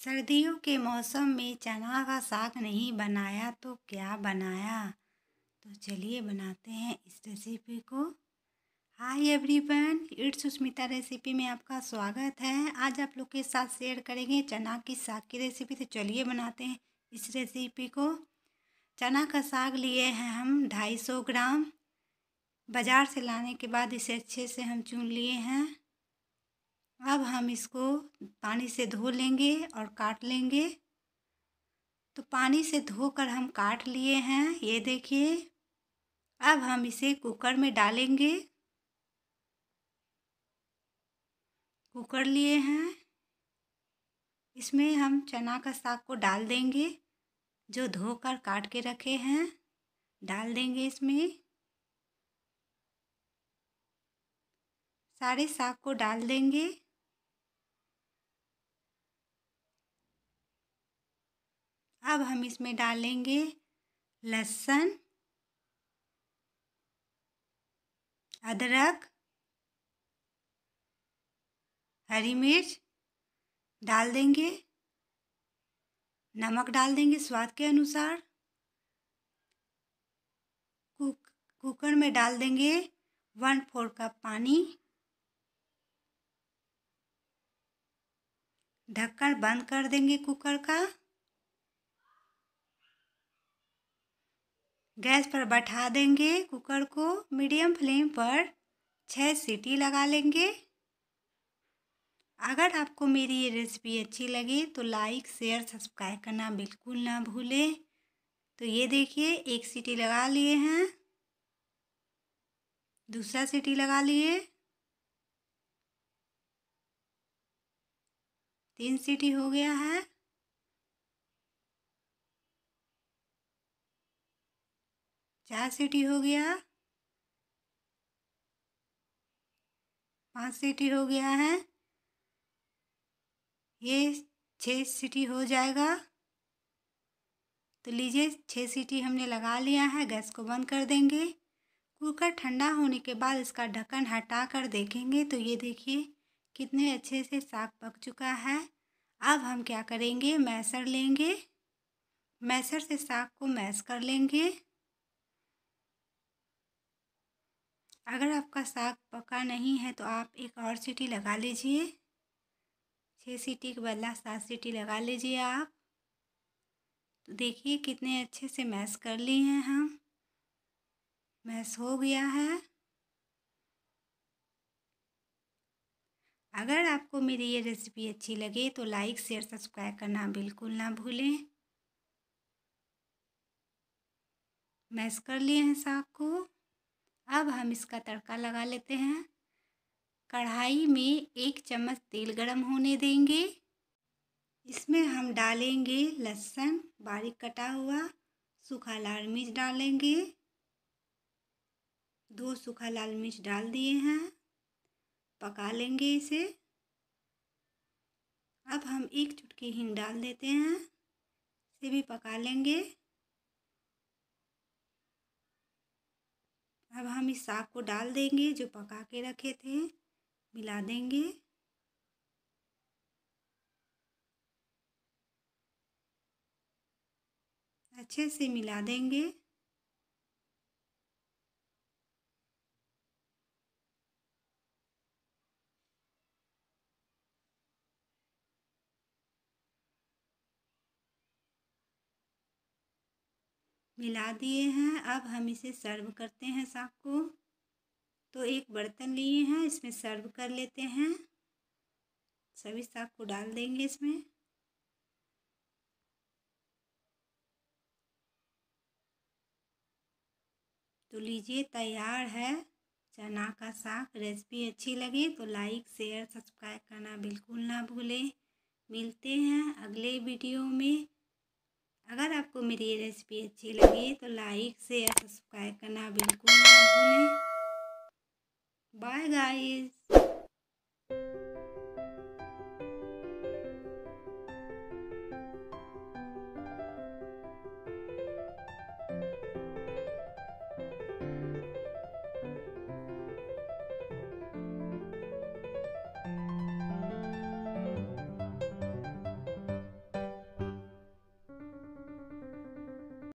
सर्दियों के मौसम में चना का साग नहीं बनाया तो क्या बनाया तो चलिए बनाते हैं इस रेसिपी को hi everyone it's Sushmita recipe में आपका स्वागत है आज आप लोग के साथ शेयर करेंगे चना की साग की रेसिपी तो चलिए बनाते हैं इस रेसिपी को चना का साग लिए हैं हम ढाई सौ ग्राम बाज़ार से लाने के बाद इसे अच्छे से हम चुन लिए हैं अब हम इसको पानी से धो लेंगे और काट लेंगे तो पानी से धोकर हम काट लिए हैं ये देखिए अब हम इसे कुकर में डालेंगे कुकर लिए हैं इसमें हम चना का साग को डाल देंगे जो धोकर काट के रखे हैं डाल देंगे इसमें सारे साग को डाल देंगे अब हम इसमें डालेंगे लहसुन अदरक हरी मिर्च डाल देंगे नमक डाल देंगे स्वाद के अनुसार कुक कुकर में डाल देंगे वन फोर कप पानी ढक्कन बंद कर देंगे कुकर का गैस पर बैठा देंगे कुकर को मीडियम फ्लेम पर छः सीटी लगा लेंगे अगर आपको मेरी ये रेसिपी अच्छी लगी तो लाइक शेयर सब्सक्राइब करना बिल्कुल ना भूलें तो ये देखिए एक सीटी लगा लिए हैं दूसरा सीटी लगा लिए तीन सीटी हो गया है चार सीटी हो गया पांच सीटी हो गया है ये छः सीटी हो जाएगा तो लीजिए छः सीटी हमने लगा लिया है गैस को बंद कर देंगे कुकर ठंडा होने के बाद इसका ढक्कन हटा कर देखेंगे तो ये देखिए कितने अच्छे से साग पक चुका है अब हम क्या करेंगे मैसर लेंगे मैसर से साग को मैस कर लेंगे अगर आपका साग पका नहीं है तो आप एक और सीटी लगा लीजिए छः सीटी के बदला सात सीटी लगा लीजिए आप तो देखिए कितने अच्छे से मैश कर लिए हैं हम मैश हो गया है अगर आपको मेरी ये रेसिपी अच्छी लगे तो लाइक शेयर सब्सक्राइब करना बिल्कुल ना भूलें मैश कर लिए हैं साग को अब हम इसका तड़का लगा लेते हैं कढ़ाई में एक चम्मच तेल गरम होने देंगे इसमें हम डालेंगे लहसुन बारीक कटा हुआ सूखा लाल मिर्च डालेंगे दो सूखा लाल मिर्च डाल दिए हैं पका लेंगे इसे अब हम एक चुटकी हिंग डाल देते हैं इसे भी पका लेंगे अब हम इस साग को डाल देंगे जो पका के रखे थे मिला देंगे अच्छे से मिला देंगे मिला दिए हैं अब हम इसे सर्व करते हैं साग को तो एक बर्तन लिए हैं इसमें सर्व कर लेते हैं सभी साग को डाल देंगे इसमें तो लीजिए तैयार है चना का साग रेसिपी अच्छी लगे तो लाइक शेयर सब्सक्राइब करना बिल्कुल ना भूलें मिलते हैं अगले वीडियो में अगर आपको मेरी ये रेसिपी अच्छी लगी तो लाइक शेयर सब्सक्राइब करना बिल्कुल ना भूलें बाय गाइस